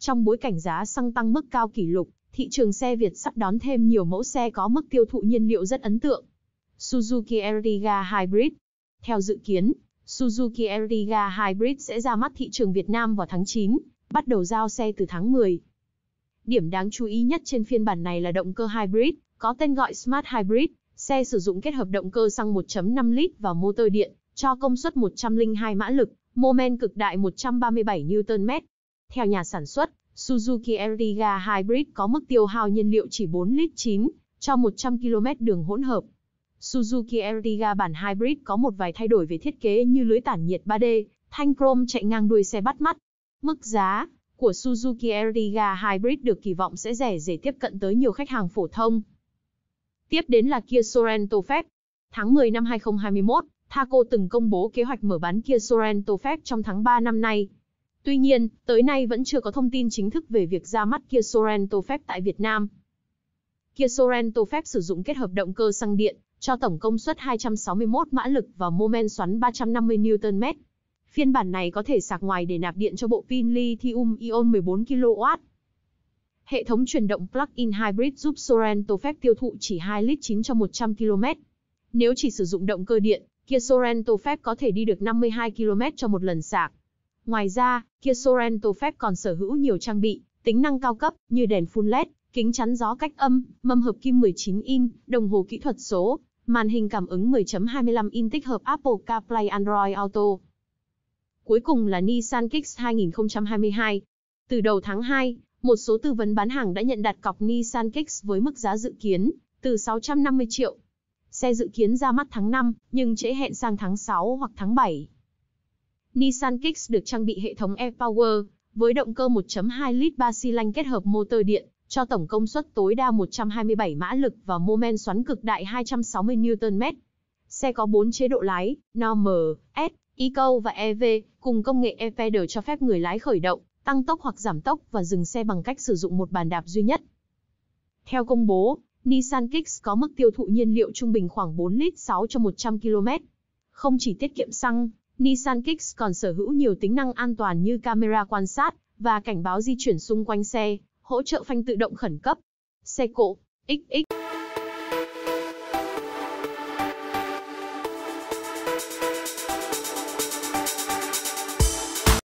Trong bối cảnh giá xăng tăng mức cao kỷ lục, thị trường xe Việt sắp đón thêm nhiều mẫu xe có mức tiêu thụ nhiên liệu rất ấn tượng. Suzuki Eriga Hybrid Theo dự kiến, Suzuki Eriga Hybrid sẽ ra mắt thị trường Việt Nam vào tháng 9, bắt đầu giao xe từ tháng 10. Điểm đáng chú ý nhất trên phiên bản này là động cơ hybrid, có tên gọi Smart Hybrid, xe sử dụng kết hợp động cơ xăng 1.5 lít và motor điện, cho công suất 102 mã lực, mô men cực đại 137 Nm. Theo nhà sản xuất, Suzuki Airiga Hybrid có mức tiêu hao nhiên liệu chỉ 4 lít 9 cho 100 km đường hỗn hợp. Suzuki Airiga bản Hybrid có một vài thay đổi về thiết kế như lưới tản nhiệt 3D, thanh chrome chạy ngang đuôi xe bắt mắt. Mức giá của Suzuki Airiga Hybrid được kỳ vọng sẽ rẻ để tiếp cận tới nhiều khách hàng phổ thông. Tiếp đến là Kia Sorento Fab. Tháng 10 năm 2021, Thaco từng công bố kế hoạch mở bán Kia Sorento Fab trong tháng 3 năm nay. Tuy nhiên, tới nay vẫn chưa có thông tin chính thức về việc ra mắt Kia Sorento Fab tại Việt Nam. Kia Sorento Fab sử dụng kết hợp động cơ xăng điện, cho tổng công suất 261 mã lực và mô men xoắn 350 Nm. Phiên bản này có thể sạc ngoài để nạp điện cho bộ pin lithium-ion 14 kW. Hệ thống chuyển động plug-in hybrid giúp Sorento Fab tiêu thụ chỉ 2 lít 9 cho 100 km. Nếu chỉ sử dụng động cơ điện, Kia Sorento Fab có thể đi được 52 km cho một lần sạc. Ngoài ra, Kia Sorento phép còn sở hữu nhiều trang bị, tính năng cao cấp như đèn full LED, kính chắn gió cách âm, mâm hợp kim 19 in, đồng hồ kỹ thuật số, màn hình cảm ứng 10.25 in tích hợp Apple CarPlay Android Auto. Cuối cùng là Nissan Kicks 2022. Từ đầu tháng 2, một số tư vấn bán hàng đã nhận đặt cọc Nissan Kicks với mức giá dự kiến từ 650 triệu. Xe dự kiến ra mắt tháng 5, nhưng trễ hẹn sang tháng 6 hoặc tháng 7. Nissan Kicks được trang bị hệ thống e-Power với động cơ 1.2 lít 3 xi lanh kết hợp motor điện cho tổng công suất tối đa 127 mã lực và mô men xoắn cực đại 260 Nm. Xe có 4 chế độ lái, Normal, S, Eco và EV, cùng công nghệ e-pedal cho phép người lái khởi động, tăng tốc hoặc giảm tốc và dừng xe bằng cách sử dụng một bàn đạp duy nhất. Theo công bố, Nissan Kicks có mức tiêu thụ nhiên liệu trung bình khoảng 4 lít 6 cho 100 km. Không chỉ tiết kiệm xăng, Nissan Kicks còn sở hữu nhiều tính năng an toàn như camera quan sát và cảnh báo di chuyển xung quanh xe, hỗ trợ phanh tự động khẩn cấp. Xe cộ, XX.